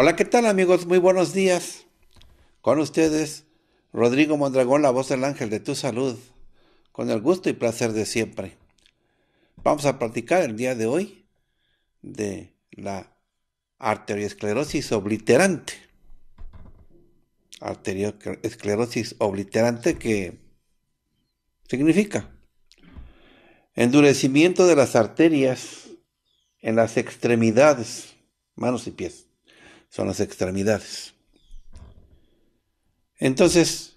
Hola, ¿qué tal amigos? Muy buenos días. Con ustedes, Rodrigo Mondragón, la voz del ángel de tu salud, con el gusto y placer de siempre. Vamos a platicar el día de hoy de la arteriosclerosis obliterante. Arteriosclerosis obliterante que significa endurecimiento de las arterias en las extremidades, manos y pies son las extremidades. Entonces,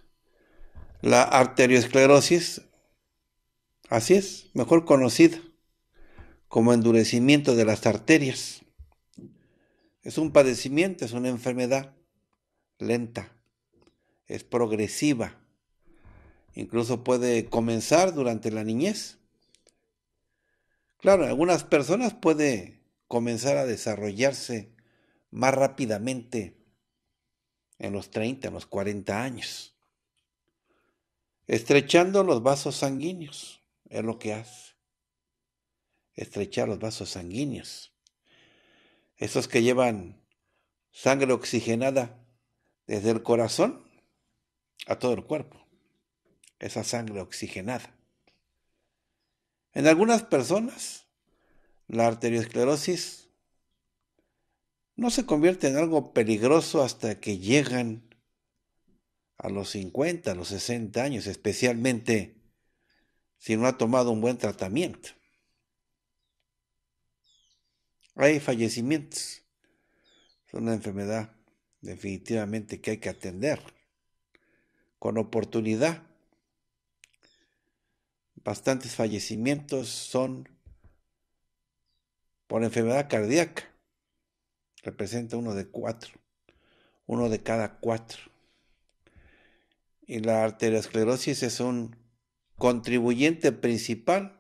la arteriosclerosis, así es, mejor conocida como endurecimiento de las arterias, es un padecimiento, es una enfermedad lenta, es progresiva, incluso puede comenzar durante la niñez. Claro, algunas personas puede comenzar a desarrollarse más rápidamente en los 30, en los 40 años. Estrechando los vasos sanguíneos es lo que hace. Estrechar los vasos sanguíneos. Esos que llevan sangre oxigenada desde el corazón a todo el cuerpo. Esa sangre oxigenada. En algunas personas, la arteriosclerosis no se convierte en algo peligroso hasta que llegan a los 50, a los 60 años, especialmente si no ha tomado un buen tratamiento. Hay fallecimientos. Es una enfermedad definitivamente que hay que atender con oportunidad. Bastantes fallecimientos son por enfermedad cardíaca representa uno de cuatro, uno de cada cuatro. Y la arteriosclerosis es un contribuyente principal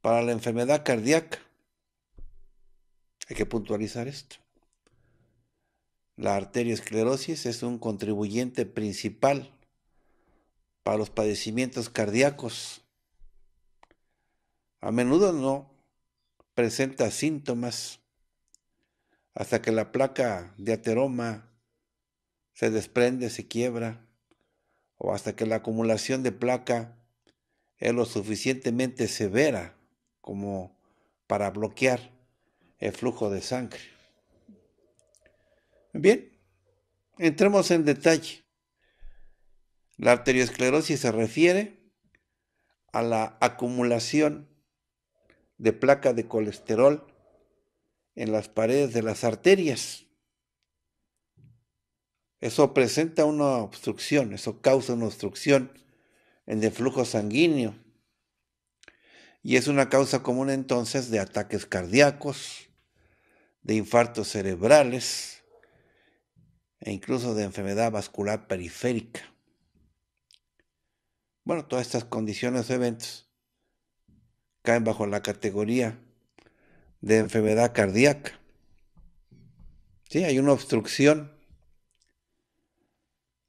para la enfermedad cardíaca. Hay que puntualizar esto. La arteriosclerosis es un contribuyente principal para los padecimientos cardíacos. A menudo no presenta síntomas hasta que la placa de ateroma se desprende, se quiebra, o hasta que la acumulación de placa es lo suficientemente severa como para bloquear el flujo de sangre. Bien, entremos en detalle. La arteriosclerosis se refiere a la acumulación de placa de colesterol en las paredes de las arterias. Eso presenta una obstrucción, eso causa una obstrucción en el flujo sanguíneo. Y es una causa común entonces de ataques cardíacos, de infartos cerebrales e incluso de enfermedad vascular periférica. Bueno, todas estas condiciones o eventos caen bajo la categoría de enfermedad cardíaca. Sí, hay una obstrucción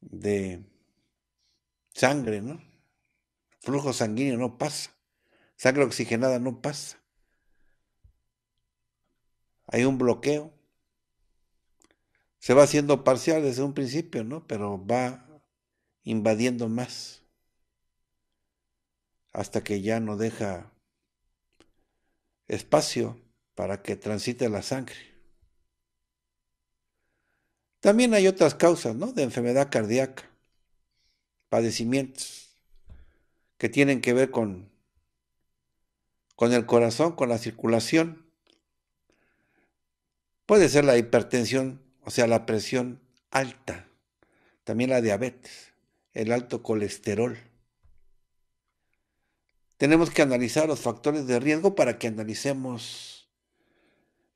de sangre, ¿no? Flujo sanguíneo no pasa. Sangre oxigenada no pasa. Hay un bloqueo. Se va haciendo parcial desde un principio, ¿no? Pero va invadiendo más hasta que ya no deja espacio para que transite la sangre. También hay otras causas, ¿no? De enfermedad cardíaca, padecimientos que tienen que ver con, con el corazón, con la circulación. Puede ser la hipertensión, o sea, la presión alta, también la diabetes, el alto colesterol. Tenemos que analizar los factores de riesgo para que analicemos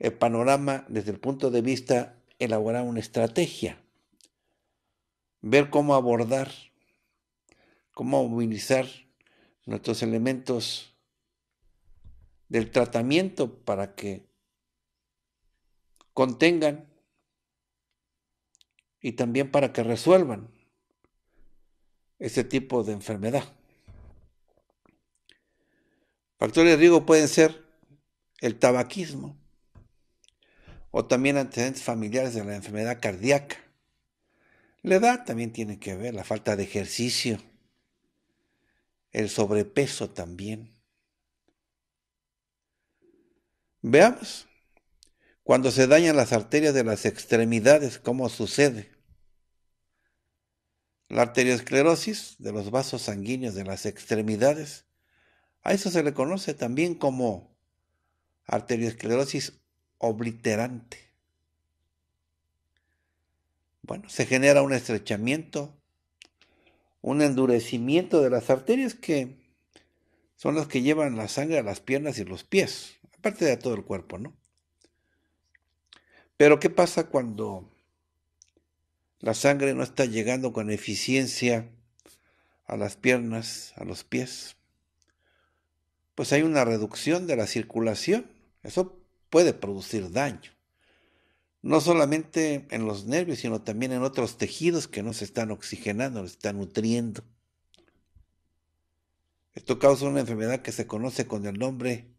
el panorama desde el punto de vista elaborar una estrategia, ver cómo abordar, cómo movilizar nuestros elementos del tratamiento para que contengan y también para que resuelvan este tipo de enfermedad. Factores de riesgo pueden ser el tabaquismo, o también antecedentes familiares de la enfermedad cardíaca. La edad también tiene que ver, la falta de ejercicio, el sobrepeso también. Veamos, cuando se dañan las arterias de las extremidades, ¿cómo sucede? La arteriosclerosis de los vasos sanguíneos de las extremidades, a eso se le conoce también como arteriosclerosis obliterante. Bueno, se genera un estrechamiento, un endurecimiento de las arterias que son las que llevan la sangre a las piernas y los pies, aparte de todo el cuerpo, ¿no? Pero ¿qué pasa cuando la sangre no está llegando con eficiencia a las piernas, a los pies? Pues hay una reducción de la circulación. Eso puede producir daño, no solamente en los nervios, sino también en otros tejidos que no se están oxigenando, no se están nutriendo. Esto causa una enfermedad que se conoce con el nombre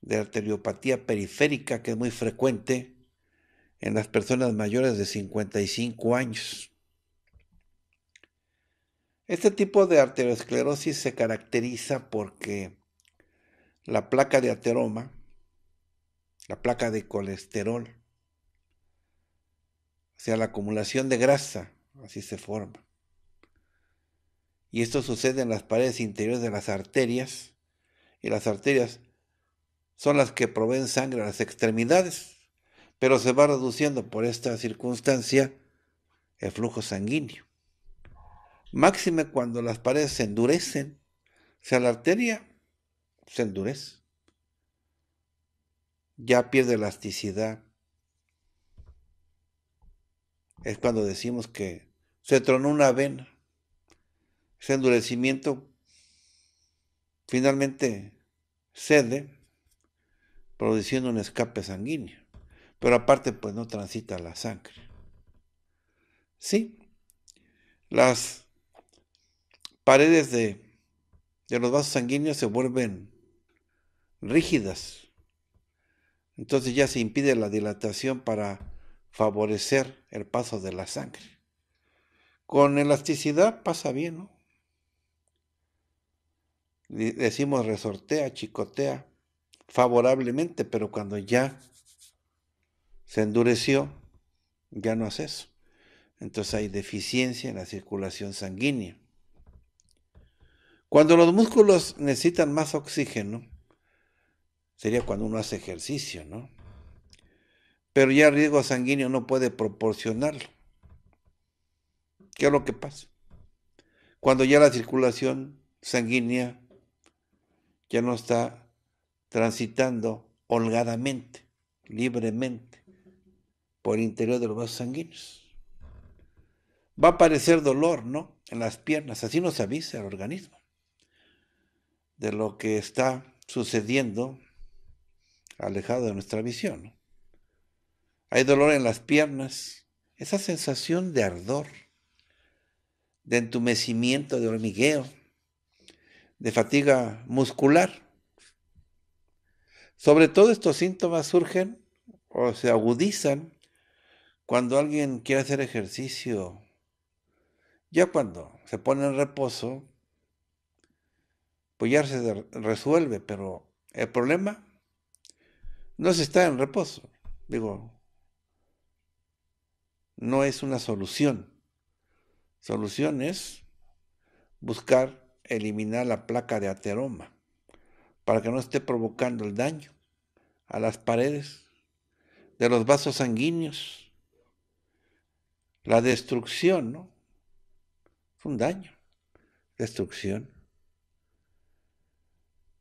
de arteriopatía periférica, que es muy frecuente en las personas mayores de 55 años. Este tipo de arteriosclerosis se caracteriza porque la placa de ateroma la placa de colesterol, o sea, la acumulación de grasa, así se forma. Y esto sucede en las paredes interiores de las arterias, y las arterias son las que proveen sangre a las extremidades, pero se va reduciendo por esta circunstancia el flujo sanguíneo. Máxime cuando las paredes se endurecen, o sea, la arteria se endurece ya pierde elasticidad. Es cuando decimos que se tronó una vena. Ese endurecimiento finalmente cede, produciendo un escape sanguíneo. Pero aparte, pues no transita la sangre. Sí, las paredes de, de los vasos sanguíneos se vuelven rígidas, entonces ya se impide la dilatación para favorecer el paso de la sangre. Con elasticidad pasa bien, ¿no? Decimos resortea, chicotea favorablemente, pero cuando ya se endureció, ya no hace eso. Entonces hay deficiencia en la circulación sanguínea. Cuando los músculos necesitan más oxígeno, sería cuando uno hace ejercicio, ¿no? Pero ya el riesgo sanguíneo no puede proporcionarlo. ¿Qué es lo que pasa? Cuando ya la circulación sanguínea ya no está transitando holgadamente, libremente, por el interior de los vasos sanguíneos. Va a aparecer dolor, ¿no? En las piernas, así nos avisa el organismo de lo que está sucediendo alejado de nuestra visión. Hay dolor en las piernas, esa sensación de ardor, de entumecimiento, de hormigueo, de fatiga muscular. Sobre todo estos síntomas surgen o se agudizan cuando alguien quiere hacer ejercicio. Ya cuando se pone en reposo, pues ya se resuelve, pero el problema no se está en reposo. Digo, no es una solución. Solución es buscar eliminar la placa de ateroma para que no esté provocando el daño a las paredes de los vasos sanguíneos. La destrucción, ¿no? Es un daño. Destrucción.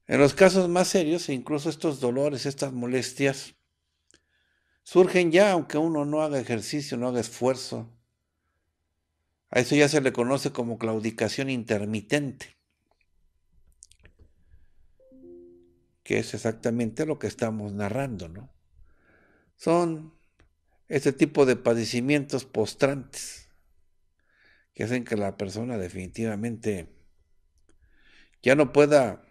En los casos más serios, incluso estos dolores, estas molestias, surgen ya aunque uno no haga ejercicio, no haga esfuerzo. A eso ya se le conoce como claudicación intermitente, que es exactamente lo que estamos narrando, ¿no? Son este tipo de padecimientos postrantes que hacen que la persona definitivamente ya no pueda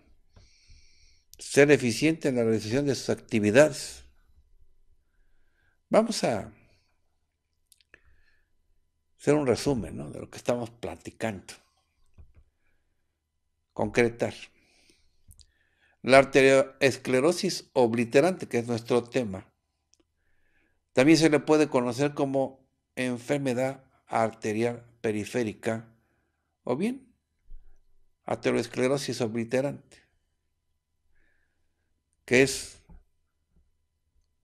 ser eficiente en la realización de sus actividades. Vamos a hacer un resumen de lo que estamos platicando. Concretar. La arteriosclerosis obliterante, que es nuestro tema, también se le puede conocer como enfermedad arterial periférica o bien arteriosclerosis obliterante que es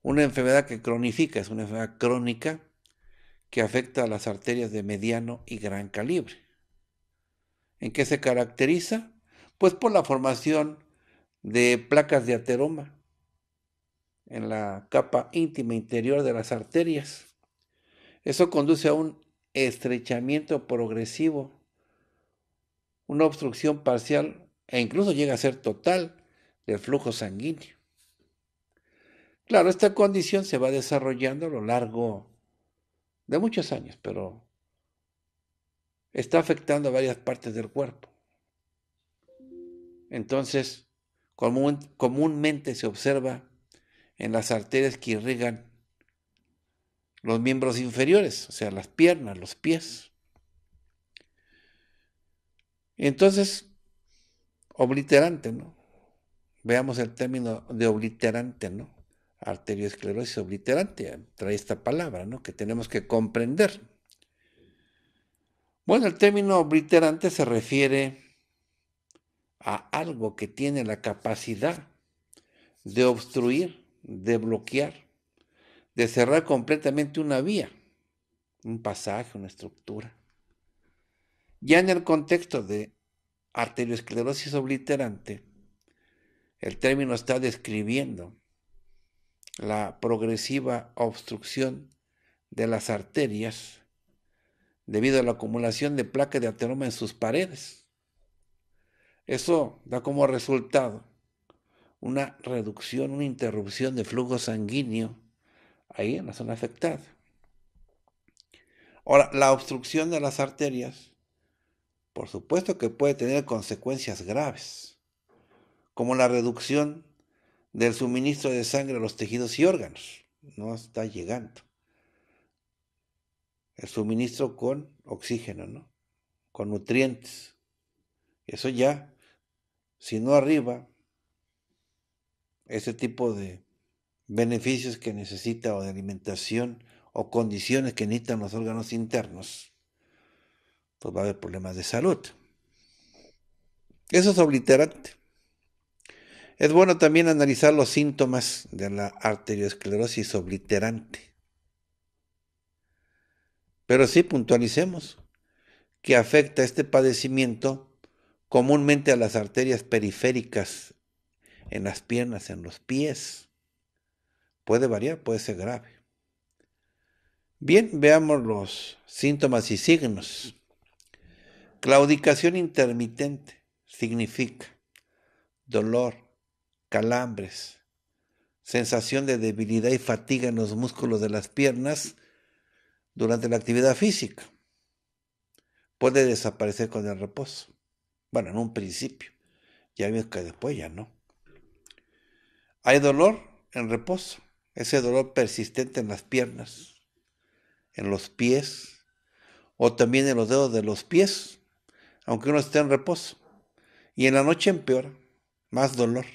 una enfermedad que cronifica, es una enfermedad crónica que afecta a las arterias de mediano y gran calibre. ¿En qué se caracteriza? Pues por la formación de placas de ateroma en la capa íntima interior de las arterias. Eso conduce a un estrechamiento progresivo, una obstrucción parcial e incluso llega a ser total del flujo sanguíneo. Claro, esta condición se va desarrollando a lo largo de muchos años, pero está afectando a varias partes del cuerpo. Entonces, comúnmente se observa en las arterias que irrigan los miembros inferiores, o sea, las piernas, los pies. Entonces, obliterante, ¿no? Veamos el término de obliterante, ¿no? Arteriosclerosis obliterante, trae esta palabra, ¿no? Que tenemos que comprender. Bueno, el término obliterante se refiere a algo que tiene la capacidad de obstruir, de bloquear, de cerrar completamente una vía, un pasaje, una estructura. Ya en el contexto de arteriosclerosis obliterante, el término está describiendo la progresiva obstrucción de las arterias debido a la acumulación de placa de ateroma en sus paredes. Eso da como resultado una reducción, una interrupción de flujo sanguíneo ahí en la zona afectada. Ahora, la obstrucción de las arterias, por supuesto que puede tener consecuencias graves como la reducción del suministro de sangre a los tejidos y órganos. No está llegando. El suministro con oxígeno, ¿no? Con nutrientes. Eso ya, si no arriba, ese tipo de beneficios que necesita o de alimentación o condiciones que necesitan los órganos internos, pues va a haber problemas de salud. Eso es obliterante. Es bueno también analizar los síntomas de la arteriosclerosis obliterante. Pero sí puntualicemos que afecta este padecimiento comúnmente a las arterias periféricas, en las piernas, en los pies. Puede variar, puede ser grave. Bien, veamos los síntomas y signos. Claudicación intermitente significa dolor, calambres, sensación de debilidad y fatiga en los músculos de las piernas durante la actividad física. Puede desaparecer con el reposo. Bueno, en un principio. Ya vimos que después ya no. Hay dolor en reposo. Ese dolor persistente en las piernas, en los pies o también en los dedos de los pies, aunque uno esté en reposo. Y en la noche empeora. Más dolor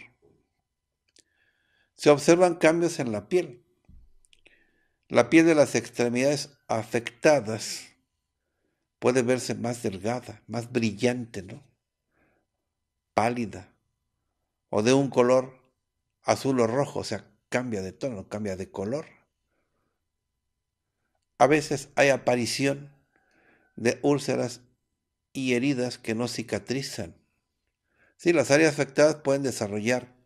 se observan cambios en la piel. La piel de las extremidades afectadas puede verse más delgada, más brillante, ¿no? Pálida o de un color azul o rojo, o sea, cambia de tono, cambia de color. A veces hay aparición de úlceras y heridas que no cicatrizan. Sí, las áreas afectadas pueden desarrollar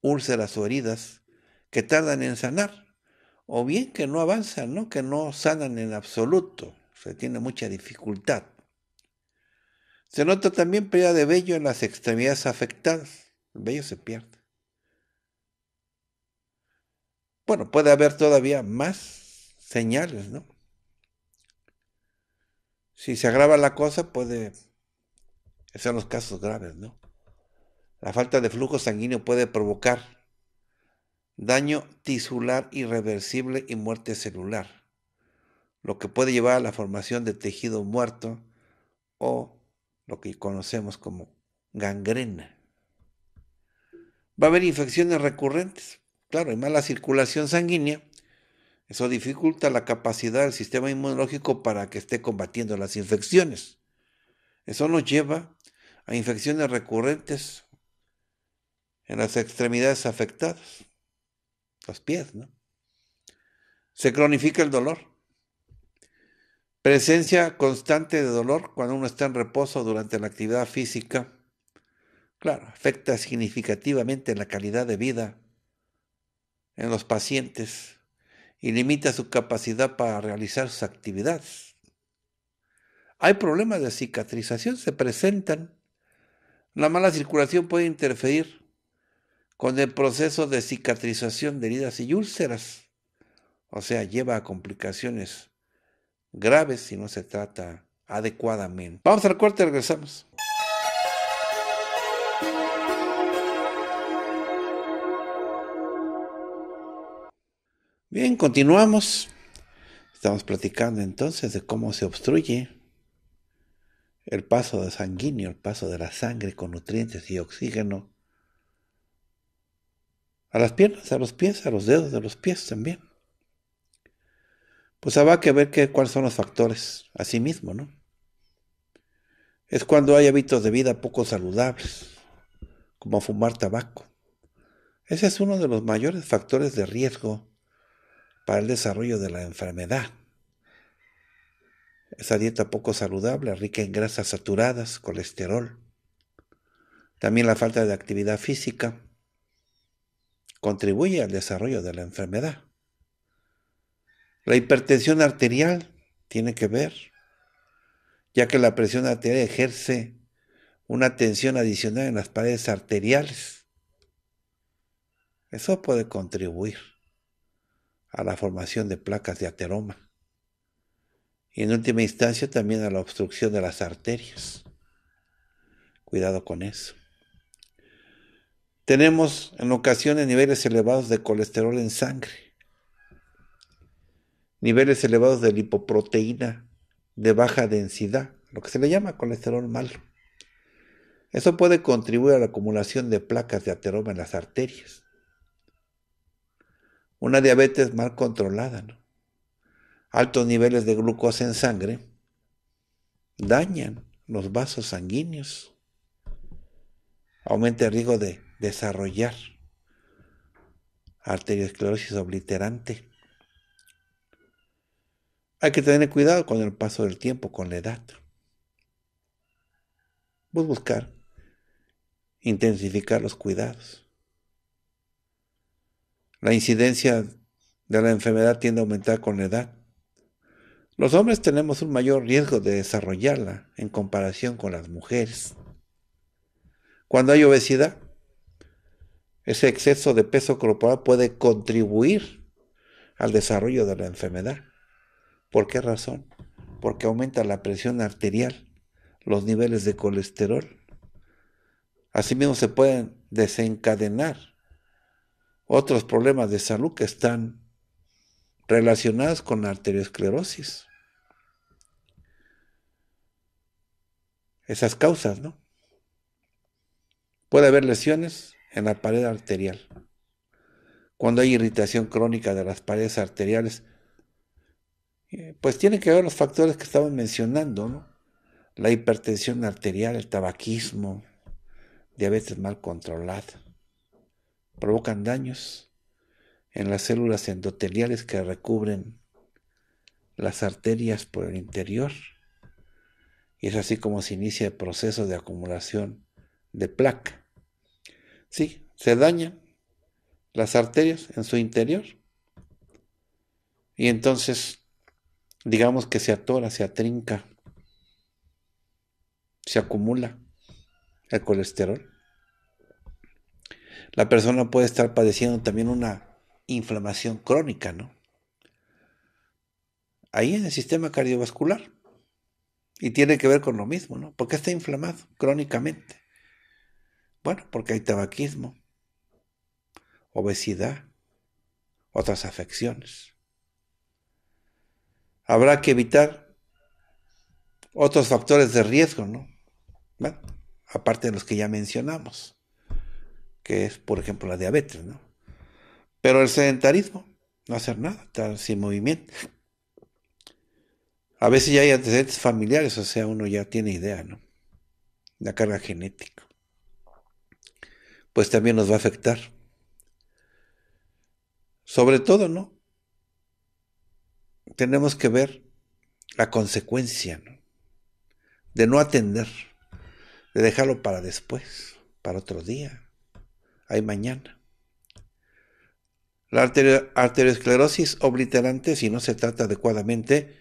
úlceras o heridas que tardan en sanar, o bien que no avanzan, ¿no? que no sanan en absoluto, se tiene mucha dificultad. Se nota también pérdida de vello en las extremidades afectadas, el vello se pierde. Bueno, puede haber todavía más señales, ¿no? Si se agrava la cosa, puede... ser son los casos graves, ¿no? La falta de flujo sanguíneo puede provocar daño tisular irreversible y muerte celular, lo que puede llevar a la formación de tejido muerto o lo que conocemos como gangrena. Va a haber infecciones recurrentes. Claro, hay mala circulación sanguínea. Eso dificulta la capacidad del sistema inmunológico para que esté combatiendo las infecciones. Eso nos lleva a infecciones recurrentes, en las extremidades afectadas, los pies, ¿no? Se cronifica el dolor. Presencia constante de dolor cuando uno está en reposo durante la actividad física. Claro, afecta significativamente la calidad de vida en los pacientes y limita su capacidad para realizar sus actividades. Hay problemas de cicatrización, se presentan. La mala circulación puede interferir con el proceso de cicatrización de heridas y úlceras. O sea, lleva a complicaciones graves si no se trata adecuadamente. Vamos al corte, regresamos. Bien, continuamos. Estamos platicando entonces de cómo se obstruye el paso de sanguíneo, el paso de la sangre con nutrientes y oxígeno a las piernas, a los pies, a los dedos de los pies también. Pues habrá que ver cuáles son los factores, sí mismo, ¿no? Es cuando hay hábitos de vida poco saludables, como fumar tabaco. Ese es uno de los mayores factores de riesgo para el desarrollo de la enfermedad. Esa dieta poco saludable, rica en grasas saturadas, colesterol. También la falta de actividad física, contribuye al desarrollo de la enfermedad. La hipertensión arterial tiene que ver, ya que la presión arterial ejerce una tensión adicional en las paredes arteriales. Eso puede contribuir a la formación de placas de ateroma y en última instancia también a la obstrucción de las arterias. Cuidado con eso. Tenemos en ocasiones niveles elevados de colesterol en sangre, niveles elevados de lipoproteína de baja densidad, lo que se le llama colesterol malo. Eso puede contribuir a la acumulación de placas de ateroma en las arterias. Una diabetes mal controlada, altos niveles de glucosa en sangre, dañan los vasos sanguíneos, aumenta el riesgo de desarrollar arteriosclerosis obliterante. Hay que tener cuidado con el paso del tiempo, con la edad. buscar intensificar los cuidados. La incidencia de la enfermedad tiende a aumentar con la edad. Los hombres tenemos un mayor riesgo de desarrollarla en comparación con las mujeres. Cuando hay obesidad, ese exceso de peso corporal puede contribuir al desarrollo de la enfermedad. ¿Por qué razón? Porque aumenta la presión arterial, los niveles de colesterol. Asimismo se pueden desencadenar otros problemas de salud que están relacionados con la arteriosclerosis. Esas causas, ¿no? Puede haber lesiones en la pared arterial. Cuando hay irritación crónica de las paredes arteriales, eh, pues tienen que ver los factores que estamos mencionando, La hipertensión arterial, el tabaquismo, diabetes mal controlada, provocan daños en las células endoteliales que recubren las arterias por el interior. Y es así como se inicia el proceso de acumulación de placa. Sí, se dañan las arterias en su interior. Y entonces, digamos que se atora, se atrinca, se acumula el colesterol. La persona puede estar padeciendo también una inflamación crónica, ¿no? Ahí en el sistema cardiovascular. Y tiene que ver con lo mismo, ¿no? Porque está inflamado crónicamente. Bueno, porque hay tabaquismo, obesidad, otras afecciones. Habrá que evitar otros factores de riesgo, ¿no? Bueno, aparte de los que ya mencionamos, que es, por ejemplo, la diabetes, ¿no? Pero el sedentarismo, no hacer nada, estar sin movimiento. A veces ya hay antecedentes familiares, o sea, uno ya tiene idea, ¿no? La carga genética pues también nos va a afectar. Sobre todo, ¿no? Tenemos que ver la consecuencia de no atender, de dejarlo para después, para otro día, hay mañana. La arteriosclerosis obliterante, si no se trata adecuadamente,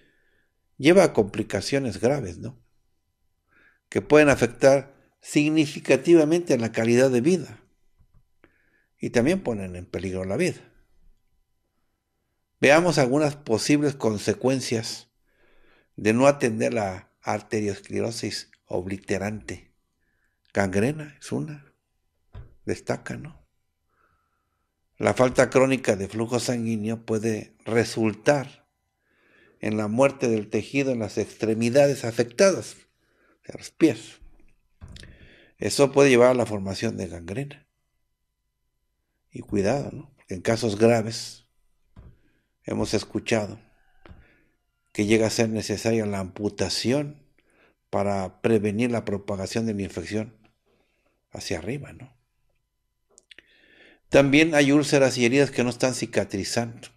lleva a complicaciones graves, ¿no? Que pueden afectar significativamente en la calidad de vida y también ponen en peligro la vida. Veamos algunas posibles consecuencias de no atender la arteriosclerosis obliterante. Gangrena es una, destaca, ¿no? La falta crónica de flujo sanguíneo puede resultar en la muerte del tejido en las extremidades afectadas, de los pies, eso puede llevar a la formación de gangrena. Y cuidado, ¿no? en casos graves hemos escuchado que llega a ser necesaria la amputación para prevenir la propagación de la infección hacia arriba, ¿no? También hay úlceras y heridas que no están cicatrizando,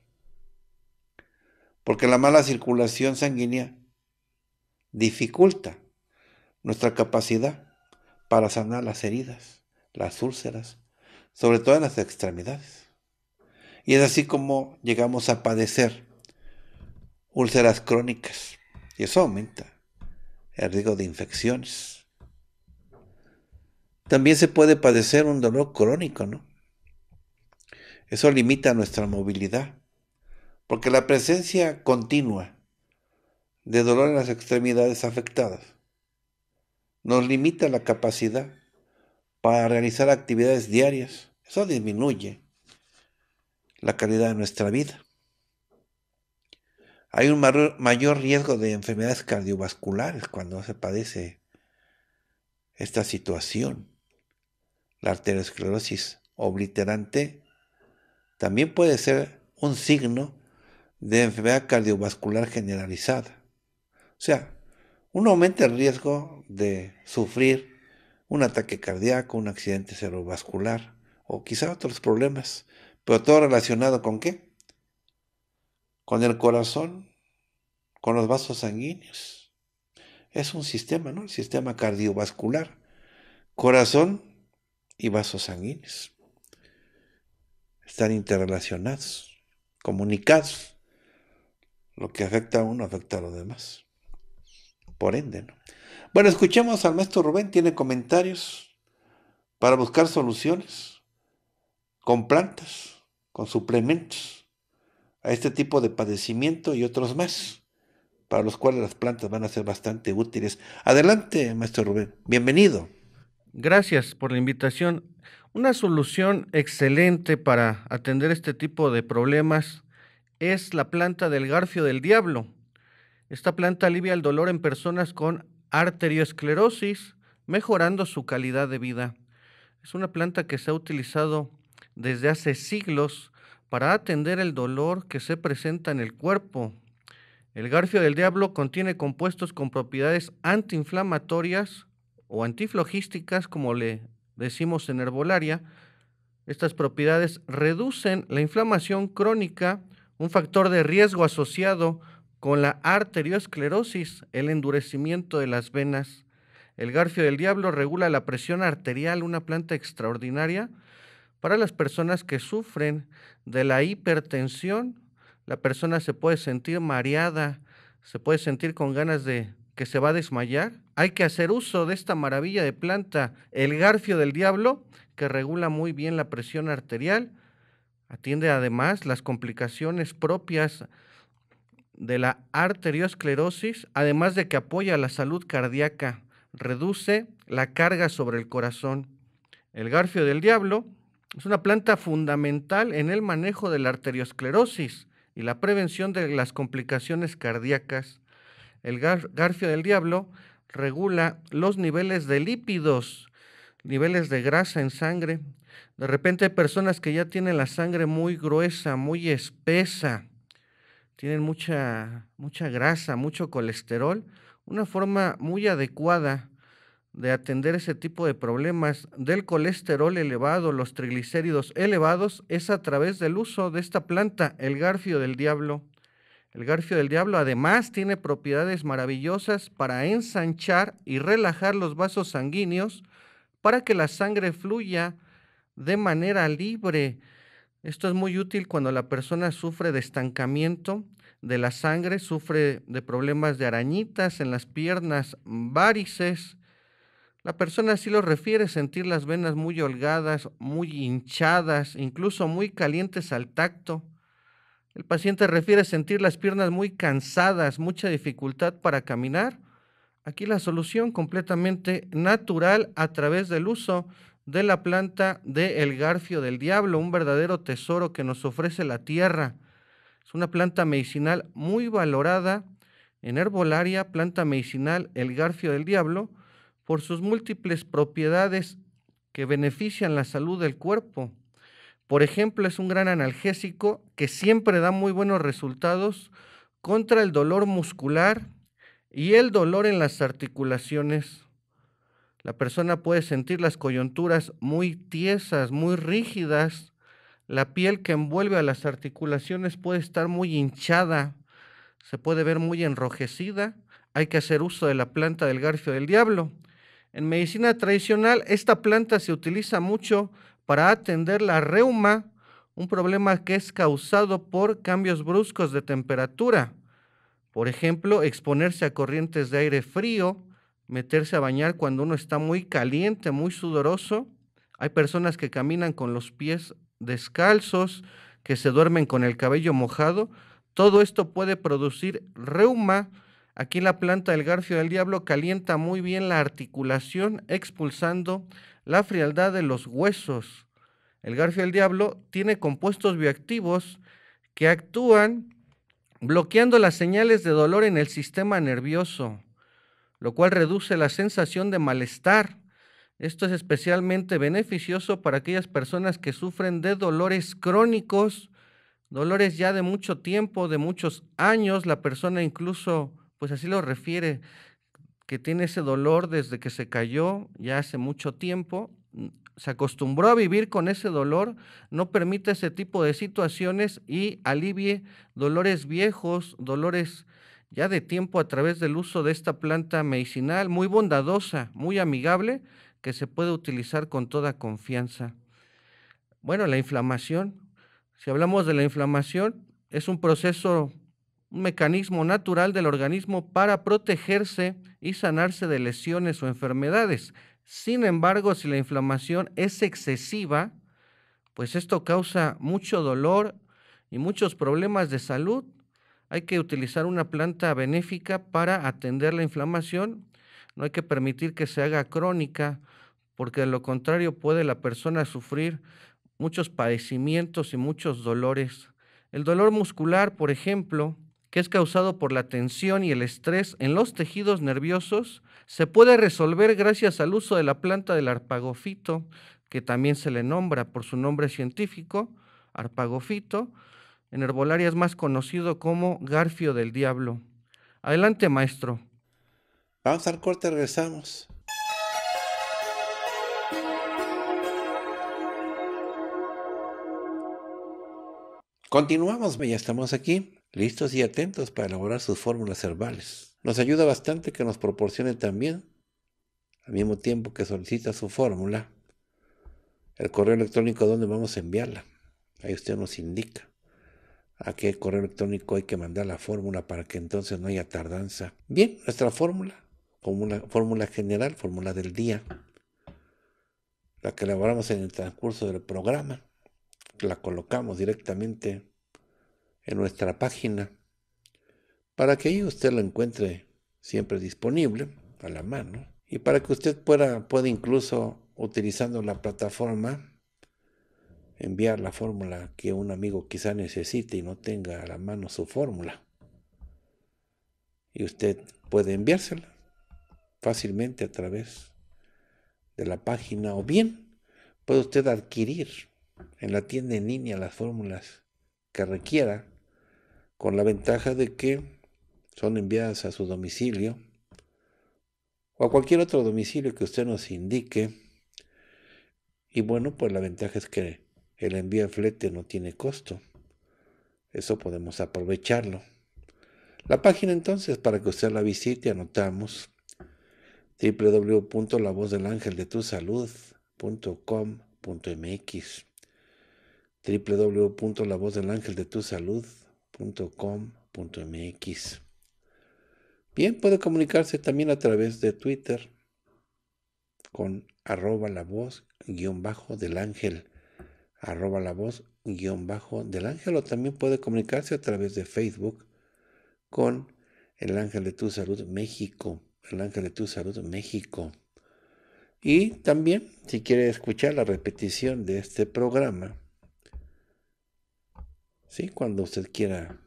porque la mala circulación sanguínea dificulta nuestra capacidad para sanar las heridas, las úlceras, sobre todo en las extremidades. Y es así como llegamos a padecer úlceras crónicas. Y eso aumenta el riesgo de infecciones. También se puede padecer un dolor crónico, ¿no? Eso limita nuestra movilidad, porque la presencia continua de dolor en las extremidades afectadas nos limita la capacidad para realizar actividades diarias. Eso disminuye la calidad de nuestra vida. Hay un mayor riesgo de enfermedades cardiovasculares cuando se padece esta situación. La arteriosclerosis obliterante también puede ser un signo de enfermedad cardiovascular generalizada. O sea, uno aumenta el riesgo de sufrir un ataque cardíaco, un accidente cerebrovascular o quizá otros problemas, pero todo relacionado con qué? Con el corazón, con los vasos sanguíneos. Es un sistema, ¿no? El sistema cardiovascular, corazón y vasos sanguíneos. Están interrelacionados, comunicados. Lo que afecta a uno afecta a los demás por ende. ¿no? Bueno, escuchemos al maestro Rubén, tiene comentarios para buscar soluciones con plantas, con suplementos a este tipo de padecimiento y otros más, para los cuales las plantas van a ser bastante útiles. Adelante, maestro Rubén, bienvenido. Gracias por la invitación. Una solución excelente para atender este tipo de problemas es la planta del garfio del diablo. Esta planta alivia el dolor en personas con arteriosclerosis, mejorando su calidad de vida. Es una planta que se ha utilizado desde hace siglos para atender el dolor que se presenta en el cuerpo. El garfio del diablo contiene compuestos con propiedades antiinflamatorias o antiflogísticas, como le decimos en herbolaria. Estas propiedades reducen la inflamación crónica, un factor de riesgo asociado con la arteriosclerosis, el endurecimiento de las venas. El garfio del diablo regula la presión arterial, una planta extraordinaria para las personas que sufren de la hipertensión. La persona se puede sentir mareada, se puede sentir con ganas de que se va a desmayar. Hay que hacer uso de esta maravilla de planta, el garfio del diablo, que regula muy bien la presión arterial. Atiende además las complicaciones propias de la arteriosclerosis, además de que apoya la salud cardíaca, reduce la carga sobre el corazón. El garfio del diablo es una planta fundamental en el manejo de la arteriosclerosis y la prevención de las complicaciones cardíacas. El garfio del diablo regula los niveles de lípidos, niveles de grasa en sangre. De repente hay personas que ya tienen la sangre muy gruesa, muy espesa, tienen mucha, mucha grasa, mucho colesterol. Una forma muy adecuada de atender ese tipo de problemas del colesterol elevado, los triglicéridos elevados, es a través del uso de esta planta, el garfio del diablo. El garfio del diablo además tiene propiedades maravillosas para ensanchar y relajar los vasos sanguíneos para que la sangre fluya de manera libre esto es muy útil cuando la persona sufre de estancamiento de la sangre, sufre de problemas de arañitas en las piernas, mm, varices. La persona sí lo refiere sentir las venas muy holgadas, muy hinchadas, incluso muy calientes al tacto. El paciente refiere sentir las piernas muy cansadas, mucha dificultad para caminar. Aquí la solución completamente natural a través del uso de la planta de el garfio del diablo, un verdadero tesoro que nos ofrece la tierra. Es una planta medicinal muy valorada en herbolaria, planta medicinal el garfio del diablo, por sus múltiples propiedades que benefician la salud del cuerpo. Por ejemplo, es un gran analgésico que siempre da muy buenos resultados contra el dolor muscular y el dolor en las articulaciones. La persona puede sentir las coyunturas muy tiesas, muy rígidas. La piel que envuelve a las articulaciones puede estar muy hinchada, se puede ver muy enrojecida. Hay que hacer uso de la planta del garfio del diablo. En medicina tradicional, esta planta se utiliza mucho para atender la reuma, un problema que es causado por cambios bruscos de temperatura. Por ejemplo, exponerse a corrientes de aire frío, meterse a bañar cuando uno está muy caliente, muy sudoroso. Hay personas que caminan con los pies descalzos, que se duermen con el cabello mojado. Todo esto puede producir reuma. Aquí la planta del garfio del diablo calienta muy bien la articulación, expulsando la frialdad de los huesos. El garfio del diablo tiene compuestos bioactivos que actúan bloqueando las señales de dolor en el sistema nervioso lo cual reduce la sensación de malestar. Esto es especialmente beneficioso para aquellas personas que sufren de dolores crónicos, dolores ya de mucho tiempo, de muchos años. La persona incluso, pues así lo refiere, que tiene ese dolor desde que se cayó, ya hace mucho tiempo, se acostumbró a vivir con ese dolor, no permite ese tipo de situaciones y alivie dolores viejos, dolores ya de tiempo a través del uso de esta planta medicinal muy bondadosa, muy amigable, que se puede utilizar con toda confianza. Bueno, la inflamación. Si hablamos de la inflamación, es un proceso, un mecanismo natural del organismo para protegerse y sanarse de lesiones o enfermedades. Sin embargo, si la inflamación es excesiva, pues esto causa mucho dolor y muchos problemas de salud hay que utilizar una planta benéfica para atender la inflamación. No hay que permitir que se haga crónica, porque de lo contrario puede la persona sufrir muchos padecimientos y muchos dolores. El dolor muscular, por ejemplo, que es causado por la tensión y el estrés en los tejidos nerviosos, se puede resolver gracias al uso de la planta del arpagofito, que también se le nombra por su nombre científico, arpagofito, en herbolaria es más conocido como Garfio del Diablo. Adelante, maestro. Vamos al corte, regresamos. Continuamos, ya estamos aquí, listos y atentos para elaborar sus fórmulas herbales. Nos ayuda bastante que nos proporcione también, al mismo tiempo que solicita su fórmula, el correo electrónico donde vamos a enviarla. Ahí usted nos indica a qué correo electrónico hay que mandar la fórmula para que entonces no haya tardanza. Bien, nuestra fórmula, fórmula, fórmula general, fórmula del día, la que elaboramos en el transcurso del programa, la colocamos directamente en nuestra página para que ahí usted la encuentre siempre disponible a la mano y para que usted pueda, pueda incluso utilizando la plataforma enviar la fórmula que un amigo quizá necesite y no tenga a la mano su fórmula. Y usted puede enviársela fácilmente a través de la página o bien puede usted adquirir en la tienda en línea las fórmulas que requiera con la ventaja de que son enviadas a su domicilio o a cualquier otro domicilio que usted nos indique. Y bueno, pues la ventaja es que el envío en flete no tiene costo. Eso podemos aprovecharlo. La página entonces para que usted la visite anotamos www.lavozdelangeldetusalud.com.mx www.lavozdelangeldetusalud.com.mx Bien, puede comunicarse también a través de Twitter con arroba la voz guión bajo del ángel arroba la voz guión bajo del ángel o también puede comunicarse a través de Facebook con el ángel de tu salud México, el ángel de tu salud México. Y también, si quiere escuchar la repetición de este programa, ¿sí? cuando usted quiera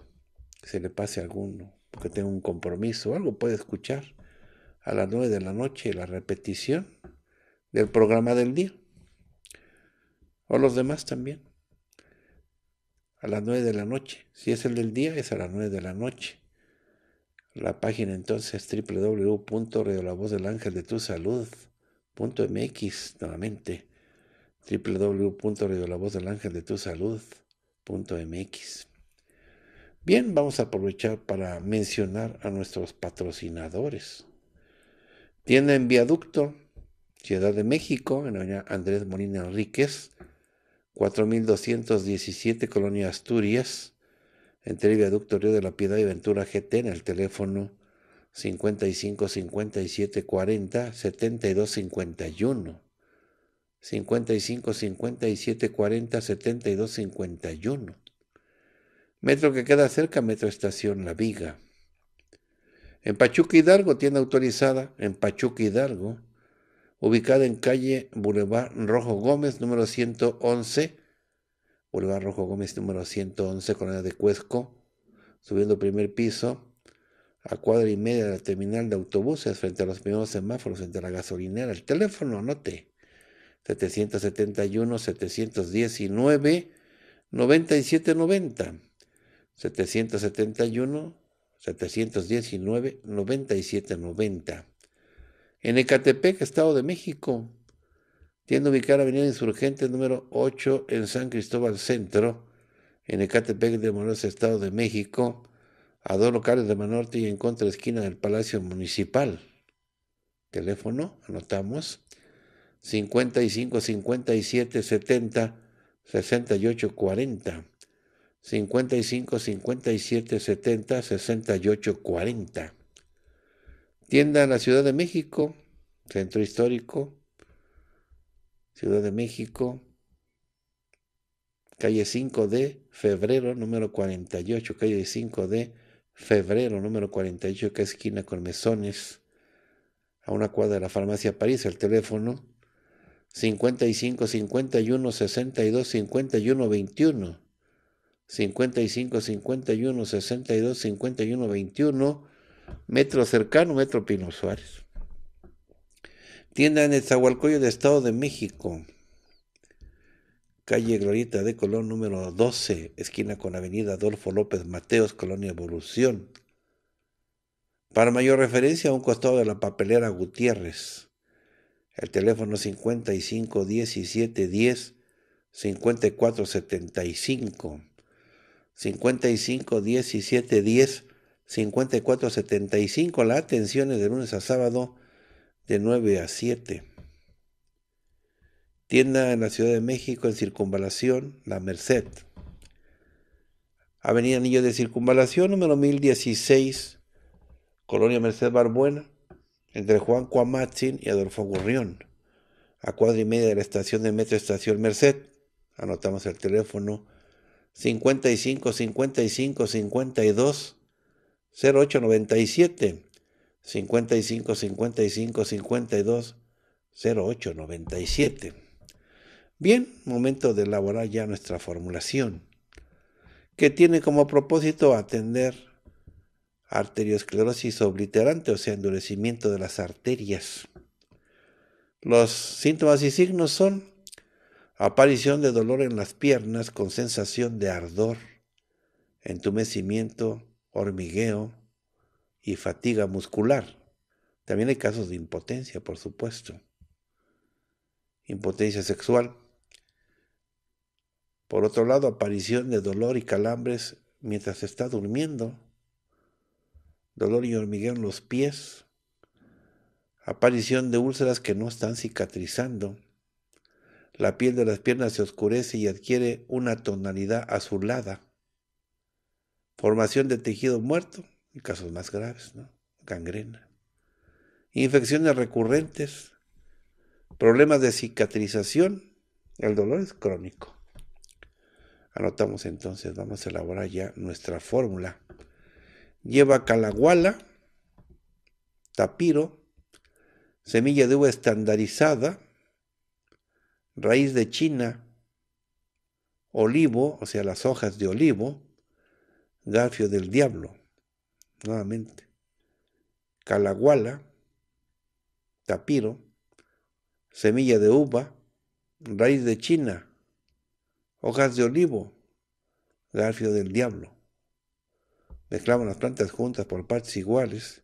que se le pase alguno, porque tenga un compromiso o algo, puede escuchar a las 9 de la noche la repetición del programa del día. O los demás también. A las 9 de la noche. Si es el del día, es a las nueve de la noche. La página entonces es Salud.mx. nuevamente Salud.mx. Bien, vamos a aprovechar para mencionar a nuestros patrocinadores. Tienda en Viaducto, Ciudad de México, en la Andrés Molina Enríquez, 4217 Colonia Asturias, entre el viaducto Río de la Piedad y Ventura GT en el teléfono 55 57 40 7251. 55 57 40 72 51. Metro que queda cerca, Metro Estación La Viga. En Pachuca Hidalgo, tienda autorizada en Pachuca Hidalgo, ubicada en calle Boulevard Rojo Gómez, número 111, Boulevard Rojo Gómez, número 111, Colonia de Cuesco, subiendo primer piso, a cuadra y media de la terminal de autobuses, frente a los primeros semáforos, frente a la gasolinera. El teléfono, anote, 771-719. 9790 771 719 9790 en Ecatepec, Estado de México, tiene ubicada Avenida Insurgente número 8 en San Cristóbal Centro, en Ecatepec de Morelos, Estado de México, a dos locales de Manorte y en contra esquina del Palacio Municipal. Teléfono, anotamos, 55 57 70 68 40. 55 57 70 68 40. Tienda en la Ciudad de México, Centro Histórico, Ciudad de México, calle 5 de febrero número 48, calle 5 de febrero número 48, que esquina con mesones, a una cuadra de la farmacia París, el teléfono 55 51 62 51 21. 55 51 62 51 21 metro cercano, metro Pino Suárez. Tienda en el Zahualcoyo de Estado de México. Calle Glorita de Colón, número 12, esquina con Avenida Adolfo López Mateos, Colonia Evolución. Para mayor referencia, a un costado de la papelera Gutiérrez. El teléfono 55 17 10 54 75. 55 17 10 5475, La atención es de lunes a sábado de 9 a 7. Tienda en la Ciudad de México en Circunvalación, La Merced. Avenida Anillo de Circunvalación, número 1016, Colonia Merced Barbuena, entre Juan Cuamatzin y Adolfo Gurrión, a cuadra y media de la estación de Metro Estación Merced. Anotamos el teléfono 55 55 52 0897 55 55 52 0897. Bien, momento de elaborar ya nuestra formulación, que tiene como propósito atender arteriosclerosis obliterante, o sea, endurecimiento de las arterias. Los síntomas y signos son aparición de dolor en las piernas con sensación de ardor, entumecimiento, hormigueo y fatiga muscular. También hay casos de impotencia, por supuesto. Impotencia sexual. Por otro lado, aparición de dolor y calambres mientras se está durmiendo. Dolor y hormigueo en los pies. Aparición de úlceras que no están cicatrizando. La piel de las piernas se oscurece y adquiere una tonalidad azulada formación de tejido muerto, en casos más graves, ¿no? gangrena, infecciones recurrentes, problemas de cicatrización, el dolor es crónico. Anotamos entonces, vamos a elaborar ya nuestra fórmula. Lleva calaguala, tapiro, semilla de uva estandarizada, raíz de china, olivo, o sea, las hojas de olivo, Garfio del Diablo, nuevamente, Calaguala, Tapiro, Semilla de Uva, Raíz de China, Hojas de Olivo, Garfio del Diablo. Mezclamos las plantas juntas por partes iguales,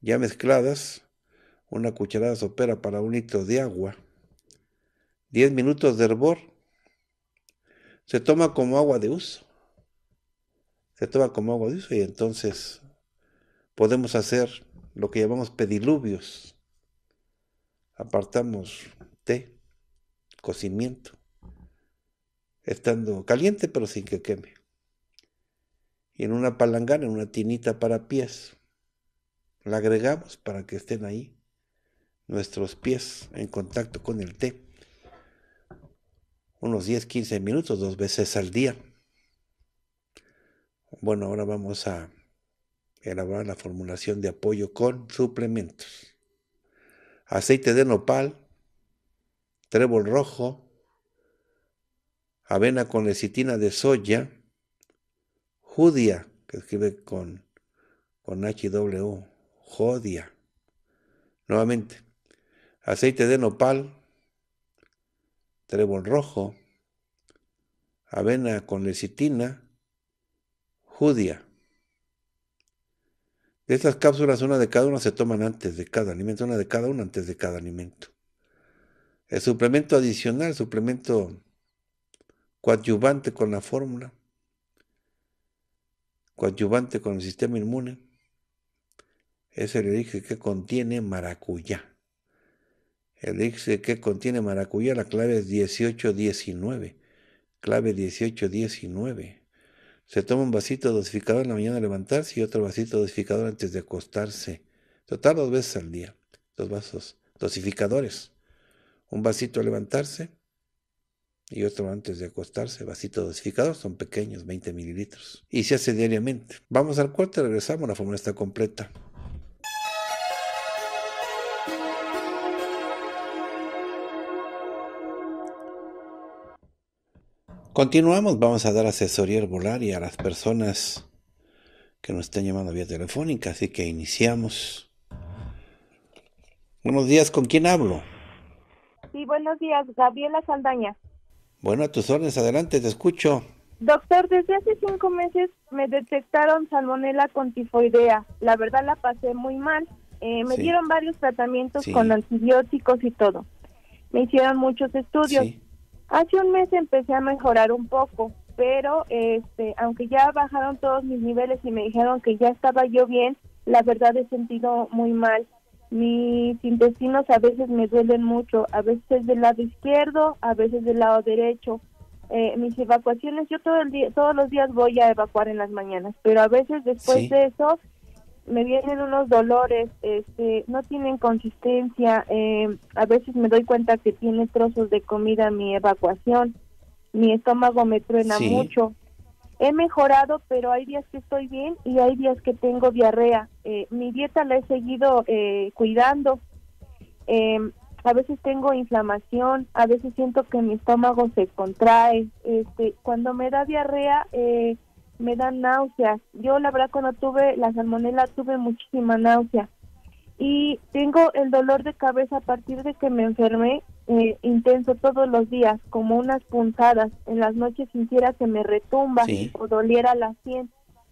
ya mezcladas, una cucharada sopera para un litro de agua, Diez minutos de hervor, se toma como agua de uso se toma como agua y entonces podemos hacer lo que llamamos pediluvios. Apartamos té, cocimiento, estando caliente pero sin que queme. Y en una palangana, en una tinita para pies, la agregamos para que estén ahí nuestros pies en contacto con el té. Unos 10, 15 minutos, dos veces al día. Bueno, ahora vamos a elaborar la formulación de apoyo con suplementos. Aceite de nopal, trébol rojo, avena con lecitina de soya, judia, que escribe con, con HW, jodia. Nuevamente, aceite de nopal, trébol rojo, avena con lecitina, judía. De estas cápsulas, una de cada una se toman antes de cada alimento, una de cada una antes de cada alimento. El suplemento adicional, el suplemento coadyuvante con la fórmula, coadyuvante con el sistema inmune, es el elixir que contiene maracuyá. El elixir que contiene maracuyá, la clave es 18-19. Clave 18-19. Se toma un vasito dosificador en la mañana al levantarse y otro vasito dosificador antes de acostarse. Total dos veces al día. Dos vasos dosificadores. Un vasito al levantarse y otro antes de acostarse. Vasito dosificador, son pequeños, 20 mililitros. Y se hace diariamente. Vamos al y regresamos, la fórmula está completa. Continuamos, vamos a dar asesoría y a las personas que nos estén llamando vía telefónica, así que iniciamos. Buenos días, ¿con quién hablo? Sí, buenos días, Gabriela Saldaña. Bueno, a tus órdenes, adelante, te escucho. Doctor, desde hace cinco meses me detectaron salmonela con tifoidea. La verdad la pasé muy mal. Eh, me dieron varios tratamientos con antibióticos y todo. Me hicieron muchos estudios. Hace un mes empecé a mejorar un poco, pero este, aunque ya bajaron todos mis niveles y me dijeron que ya estaba yo bien, la verdad he sentido muy mal. Mis intestinos a veces me duelen mucho, a veces del lado izquierdo, a veces del lado derecho. Eh, mis evacuaciones, yo todo el día, todos los días voy a evacuar en las mañanas, pero a veces después de eso me vienen unos dolores, este, no tienen consistencia, eh, a veces me doy cuenta que tiene trozos de comida mi evacuación, mi estómago me truena mucho. He mejorado, pero hay días que estoy bien y hay días que tengo diarrea. Eh, mi dieta la he seguido eh, cuidando. Em, a veces tengo inflamación, a veces siento que mi estómago se contrae. Este, cuando me da diarrea, eh, me dan náuseas. Yo la verdad cuando tuve la salmonela tuve muchísima náusea. Y tengo el dolor de cabeza a partir de que me enfermé eh, intenso todos los días, como unas punzadas. En las noches sintiera que me retumba o doliera la sien.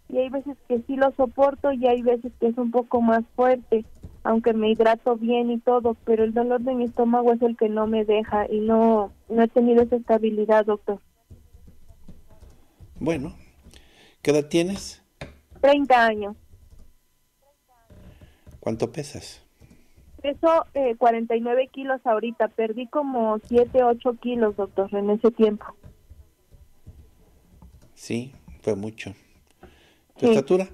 Y hay veces que sí lo soporto y hay veces que es un poco más fuerte, aunque me hidrato bien y todo, pero el dolor de mi estómago es el que no me deja y no, no he tenido esa estabilidad, doctor. Bueno, ¿Qué edad tienes? 30 años. ¿Cuánto pesas? Peso eh, 49 kilos ahorita. Perdí como 7, 8 kilos, doctor, en ese tiempo. Sí, fue mucho. ¿Tu estatura?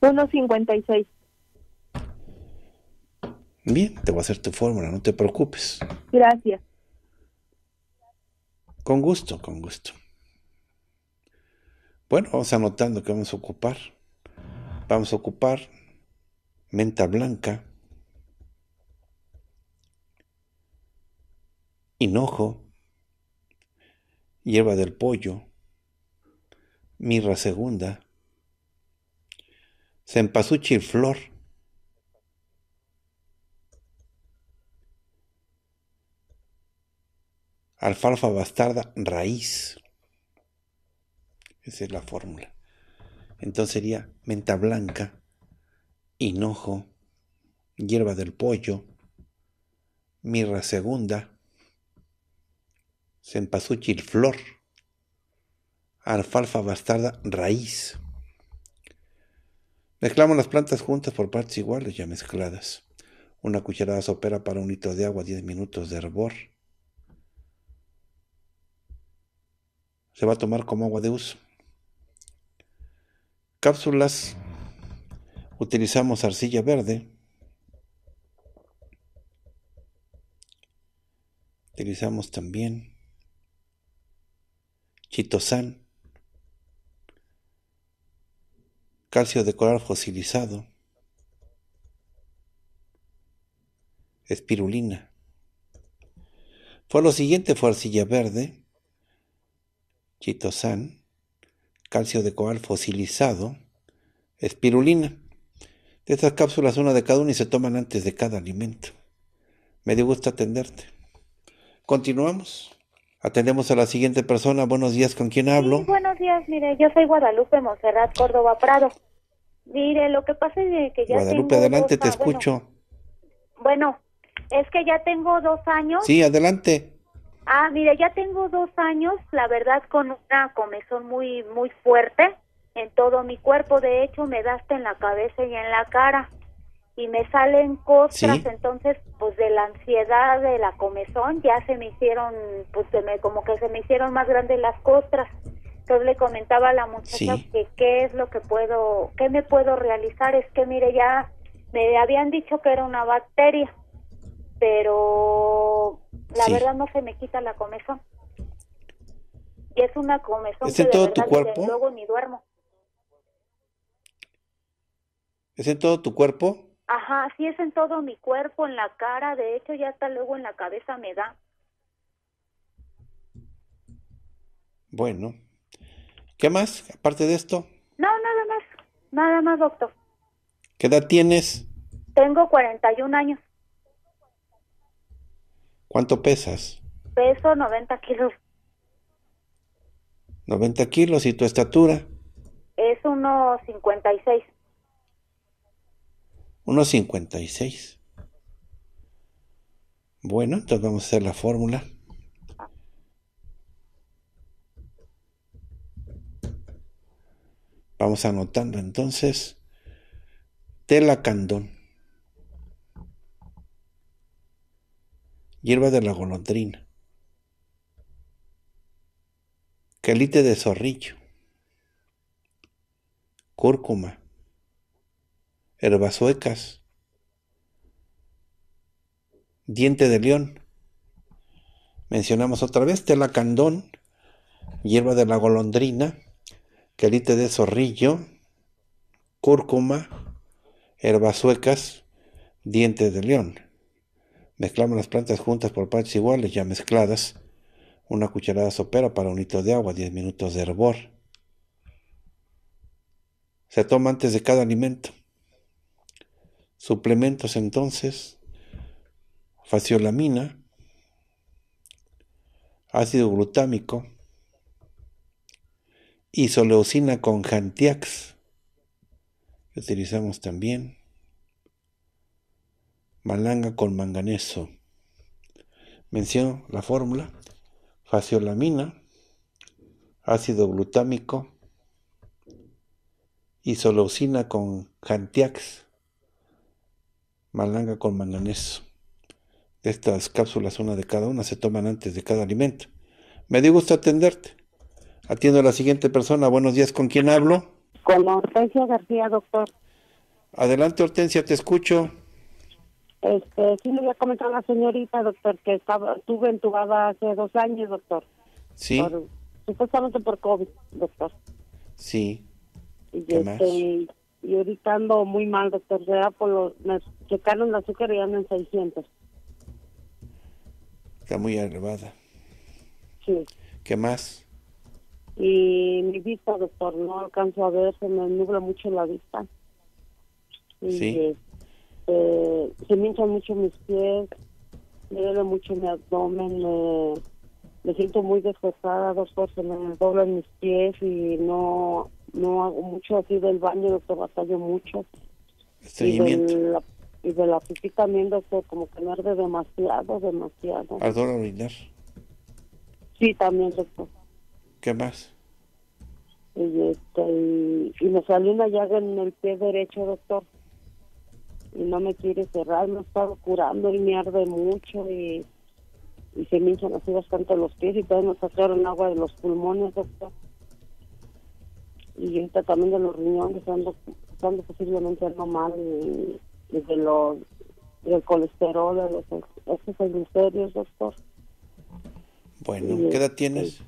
1,56. Bien, te voy a hacer tu fórmula, no te preocupes. Gracias. Con gusto, con gusto. Bueno, vamos anotando que vamos a ocupar. Vamos a ocupar menta blanca, hinojo, hierba del pollo, mirra segunda, cempasúchil flor, alfalfa bastarda raíz, esa es la fórmula. Entonces sería menta blanca, hinojo, hierba del pollo, mirra segunda, cempasúchil flor, alfalfa bastarda raíz. Mezclamos las plantas juntas por partes iguales ya mezcladas. Una cucharada sopera para un litro de agua, 10 minutos de hervor. Se va a tomar como agua de uso cápsulas utilizamos arcilla verde. Utilizamos también chitosán, calcio de coral fosilizado, espirulina. Fue lo siguiente, fue arcilla verde, chitosán calcio de coal fosilizado, espirulina. De estas cápsulas, una de cada una y se toman antes de cada alimento. Me dio gusto atenderte. Continuamos. Atendemos a la siguiente persona. Buenos días, ¿con quién hablo? buenos días, mire, yo soy Guadalupe Monserrat Córdoba Prado. Mire, lo que pasa es que ya Guadalupe, adelante, te escucho. Bueno, es que ya tengo dos años. Sí, adelante. Ah, mire, ya tengo dos años, la verdad, con una comezón muy, muy fuerte en todo mi cuerpo. De hecho, me daste en la cabeza y en la cara. Y me salen costras. entonces, pues de la ansiedad, de la comezón, ya se me hicieron, pues se me, como que se me hicieron más grandes las costras. Entonces le comentaba a la muchacha que qué es lo que puedo, qué me puedo realizar. Es que, mire, ya me habían dicho que era una bacteria pero la verdad no se me quita la comezón. Y es una comezón ¿Es en todo tu cuerpo? luego ni duermo. ¿Es en todo tu cuerpo? Ajá, sí es en todo mi cuerpo, en la cara, de hecho ya hasta luego en la cabeza me da. Bueno, ¿qué más aparte de esto? No, nada más, nada más, doctor. ¿Qué edad tienes? Tengo 41 años. ¿Cuánto pesas? Peso 90 kilos. 90 kilos, ¿y tu estatura? Es 1,56. 1,56. Bueno, entonces vamos a hacer la fórmula. Vamos anotando entonces. Tela Candón. hierba de la golondrina, calite de zorrillo, cúrcuma, herbas suecas, diente de león. Mencionamos otra vez telacandón, hierba de la golondrina, calite de zorrillo, cúrcuma, herbas suecas, diente de león. Mezclamos las plantas juntas por partes iguales, ya mezcladas. Una cucharada sopera para un litro de agua, 10 minutos de hervor. Se toma antes de cada alimento. Suplementos entonces, faciolamina, ácido glutámico, isoleucina con jantiax. utilizamos también malanga con manganeso. Menciono la fórmula, faciolamina, ácido glutámico, isoleucina con Jantiax, malanga con manganeso. Estas cápsulas, una de cada una, se toman antes de cada alimento. Me dio gusto atenderte. Atiendo a la siguiente persona. Buenos días, ¿con quién hablo? Con Hortensia García, doctor. Adelante, Hortensia, te escucho. Este, sí me comentar a la señorita, doctor, que estaba, estuve entubada hace dos años, doctor. Sí. supuestamente por COVID, doctor. Sí. Y, ¿Qué este, y ahorita ando muy mal, doctor. por lo, me checaron el azúcar y ando en 600. Está muy agravada. Sí. ¿Qué más? Y mi vista, doctor, no alcanzo a ver, se me nubla mucho la vista. sí. Este, este, se me hinchan mucho mis pies, me duele mucho mi abdomen, me, siento muy desgastada, dos cosas, me doblan mis pies y no, no hago mucho así del baño, doctor, batallo mucho. Y de, la, y de la también, doctor, como que me arde demasiado, demasiado. adoro orinar? Sí, también, doctor. ¿Qué más? Y, este, y me salió una llaga en el pie derecho, doctor y no me quiere cerrar, me he estado curando y me arde mucho y, y se me hinchan así bastante los pies y todavía me sacaron agua de los pulmones, doctor. Y ahorita también de los riñones, están posiblemente algo mal y, del colesterol, de los esos doctor. Bueno, ¿qué edad este, tienes?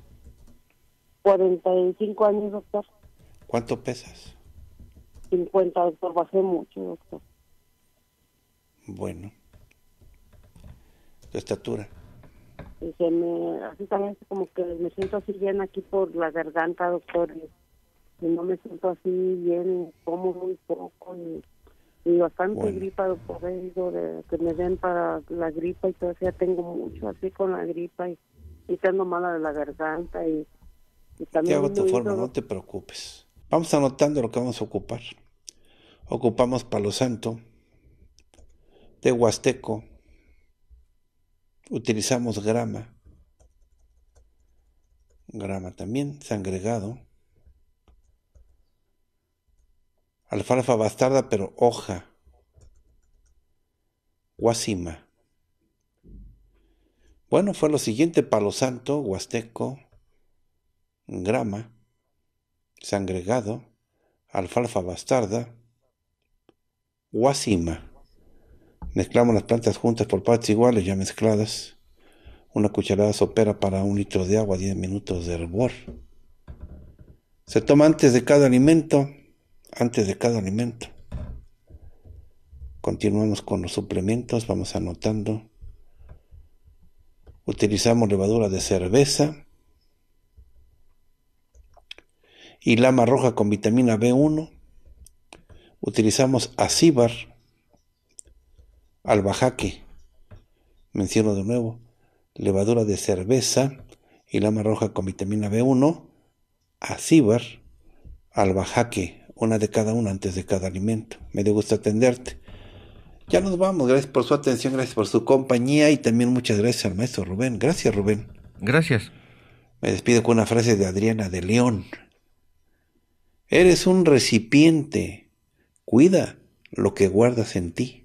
45 años, doctor. ¿Cuánto pesas? 50, doctor, bajé mucho, doctor. Bueno. ¿Tu estatura? Y me, así también como que me siento así bien aquí por la garganta, doctor. Y, no me siento así bien, como muy poco. Y, bastante gripa, doctor. De, que me den para la gripa y todavía tengo mucho así con la gripa y, y mala de la garganta. Y, también. Te hago tu forma, no te preocupes. Vamos anotando lo que vamos a ocupar. Ocupamos palo santo de Huasteco utilizamos grama. Grama también, sangregado. Alfalfa bastarda, pero hoja. Guasima. Bueno, fue lo siguiente: palo santo, huasteco, grama, sangregado, alfalfa bastarda, guasima. Mezclamos las plantas juntas por partes iguales, ya mezcladas. Una cucharada sopera para un litro de agua, 10 minutos de hervor. Se toma antes de cada alimento, antes de cada alimento. Continuamos con los suplementos, vamos anotando. Utilizamos levadura de cerveza y lama roja con vitamina B1. Utilizamos acíbar albajaque, menciono de nuevo, levadura de cerveza y lama roja con vitamina B1, acíbar, albajaque, una de cada una antes de cada alimento. Me dio gusto atenderte. Ya nos vamos, gracias por su atención, gracias por su compañía y también muchas gracias al maestro Rubén. Gracias Rubén. Gracias. Me despido con una frase de Adriana de León. Eres un recipiente, cuida lo que guardas en ti.